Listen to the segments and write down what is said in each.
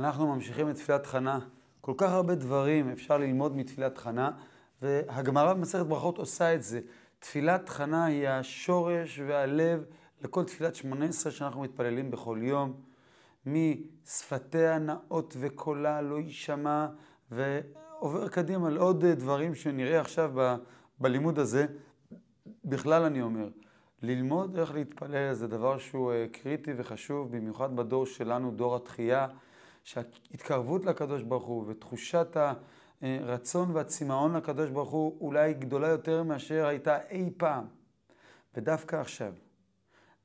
אנחנו ממשיכים את תפילת חנה. כל כך הרבה דברים אפשר ללמוד מתפילת חנה, והגמרא במסכת ברכות עושה את זה. תפילת חנה היא השורש והלב לכל תפילת שמונה עשרה שאנחנו מתפללים בכל יום. משפתיה נאות וקולה לא יישמע, ועובר קדימה לעוד דברים שנראה עכשיו ב, בלימוד הזה. בכלל אני אומר, ללמוד איך להתפלל זה דבר שהוא אה, קריטי וחשוב, במיוחד בדור שלנו, דור התחייה. שההתקרבות לקדוש ברוך הוא ותחושת הרצון והצמאון לקדוש ברוך הוא אולי גדולה יותר מאשר הייתה אי פעם. ודווקא עכשיו,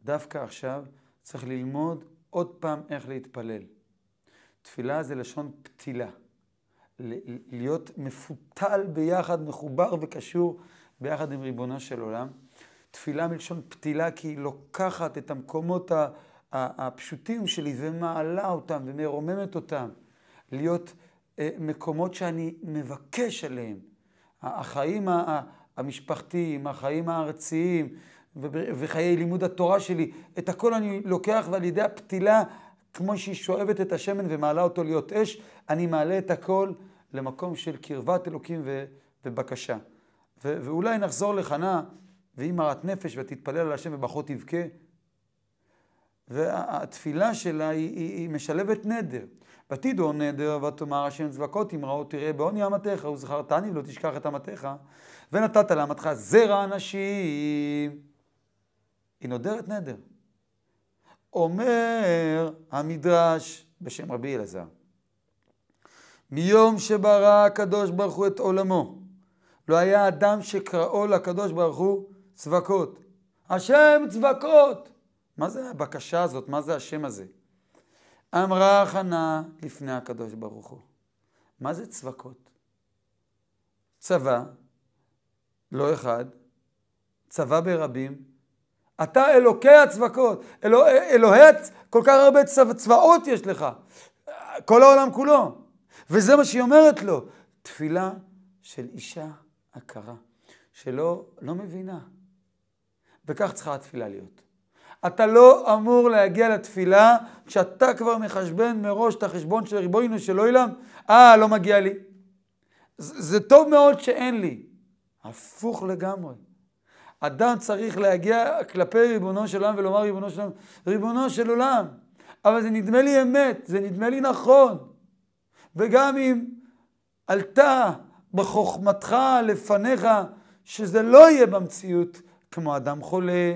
דווקא עכשיו צריך ללמוד עוד פעם איך להתפלל. תפילה זה לשון פתילה. להיות מפותל ביחד, מחובר וקשור ביחד עם ריבונו של עולם. תפילה מלשון פתילה, כי היא לוקחת את המקומות ה... הפשוטים שלי ומעלה אותם ומרוממת אותם, להיות אה, מקומות שאני מבקש עליהם. החיים המשפחתיים, החיים הארציים וחיי לימוד התורה שלי, את הכל אני לוקח ועל ידי הפתילה, כמו שהיא שואבת את השמן ומעלה אותו להיות אש, אני מעלה את הכל למקום של קרבת אלוקים ו- ובקשה. ואולי נחזור לחנה, והיא מרת נפש ותתפלל על השם ובחור תבכה. והתפילה שלה היא, היא, היא משלבת נדר. ותדעו נדר ותאמר השם צבקות אמרעות תראה בעוני אמתך וזכרתני ולא תשכח את אמתך ונתת לאמתך זרע אנשים. היא נודרת נדר. אומר המדרש בשם רבי אלעזר מיום שברא הקדוש ברוך הוא את עולמו לא היה אדם שקראו לקדוש ברוך הוא צבקות. השם צבקות! מה זה הבקשה הזאת? מה זה השם הזה? אמרה חנה לפני הקדוש ברוך הוא. מה זה צבקות? צבא, לא אחד, צבא ברבים. אתה אלוקי הצבקות, אלוה, אלוהי, כל כך הרבה צבא, צבאות יש לך, כל העולם כולו. וזה מה שהיא אומרת לו, תפילה של אישה עקרה, שלא לא מבינה. וכך צריכה התפילה להיות. אתה לא אמור להגיע לתפילה כשאתה כבר מחשבן מראש את החשבון של ריבונו של עולם, אה, לא מגיע לי. זה, זה טוב מאוד שאין לי. הפוך לגמרי. אדם צריך להגיע כלפי ריבונו של עולם ולומר ריבונו של עולם, ריבונו של עולם, אבל זה נדמה לי אמת, זה נדמה לי נכון. וגם אם עלתה בחוכמתך לפניך, שזה לא יהיה במציאות כמו אדם חולה,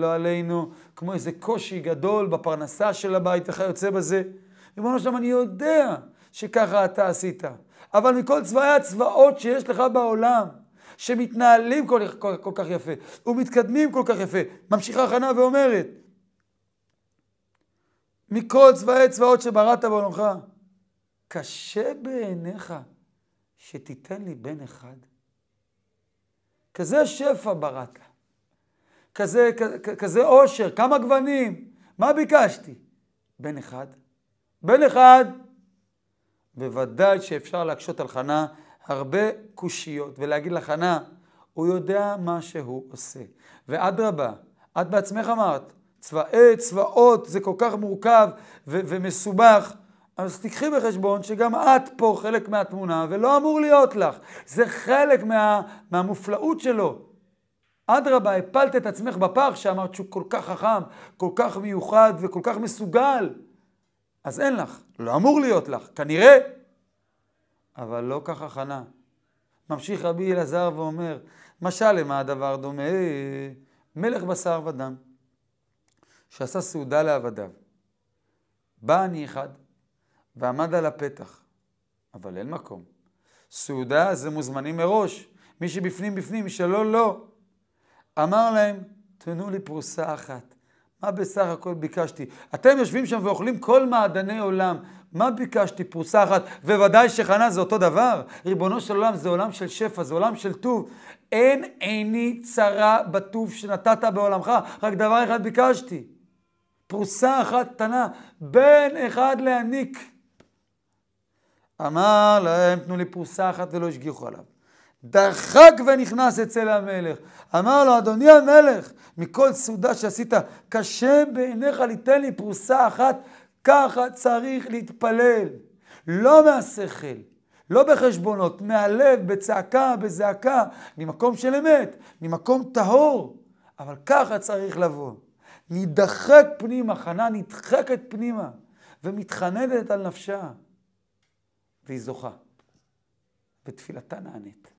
לא עלינו, כמו איזה קושי גדול בפרנסה של הבית, וכיוצא בזה. ריבונו שלם, אני יודע שככה אתה עשית, אבל מכל צבאי הצבאות שיש לך בעולם, שמתנהלים כל, כל, כל כך יפה, ומתקדמים כל כך יפה, ממשיכה חנה ואומרת, מכל צבאי צבאות שבראת בעולמך, קשה בעיניך שתיתן לי בן אחד? כזה שפע בראת. כזה, כזה, אושר, כמה גוונים. מה ביקשתי? בן אחד. בן אחד. בוודאי שאפשר להקשות על חנה הרבה קושיות ולהגיד לחנה, הוא יודע מה שהוא עושה. ואדרבה, את בעצמך אמרת, צבאי צבאות זה כל כך מורכב ו- ומסובך, אז תיקחי בחשבון שגם את פה חלק מהתמונה ולא אמור להיות לך. זה חלק מה- מהמופלאות שלו. אדרבה, הפלת את עצמך בפח שאמרת שהוא כל כך חכם, כל כך מיוחד וכל כך מסוגל. אז אין לך, לא אמור להיות לך, כנראה. אבל לא ככה חנה. ממשיך רבי אלעזר ואומר, משל למה הדבר דומה? אה, מלך בשר ודם, שעשה סעודה לעבדיו. בא אני אחד, ועמד על הפתח, אבל אין מקום. סעודה זה מוזמנים מראש, מי שבפנים בפנים, מי שלא לא. אמר להם, תנו לי פרוסה אחת. מה בסך הכל ביקשתי? אתם יושבים שם ואוכלים כל מעדני עולם. מה ביקשתי? פרוסה אחת. וודאי שחנה זה אותו דבר. ריבונו של עולם זה עולם של שפע, זה עולם של טוב. אין עיני צרה בטוב שנתת בעולמך, רק דבר אחד ביקשתי. פרוסה אחת קטנה, בן אחד להניק. אמר להם, תנו לי פרוסה אחת ולא השגיחו עליו. דחק ונכנס אצל המלך. אמר לו, אדוני המלך, מכל סעודה שעשית, קשה בעיניך ליתן לי פרוסה אחת, ככה צריך להתפלל. לא מהשכל, לא בחשבונות, מהלב, בצעקה, בזעקה, ממקום של אמת, ממקום טהור, אבל ככה צריך לבוא. נדחק פנימה, חנה נדחקת פנימה ומתחננת על נפשה, והיא זוכה. ותפילתה נענית.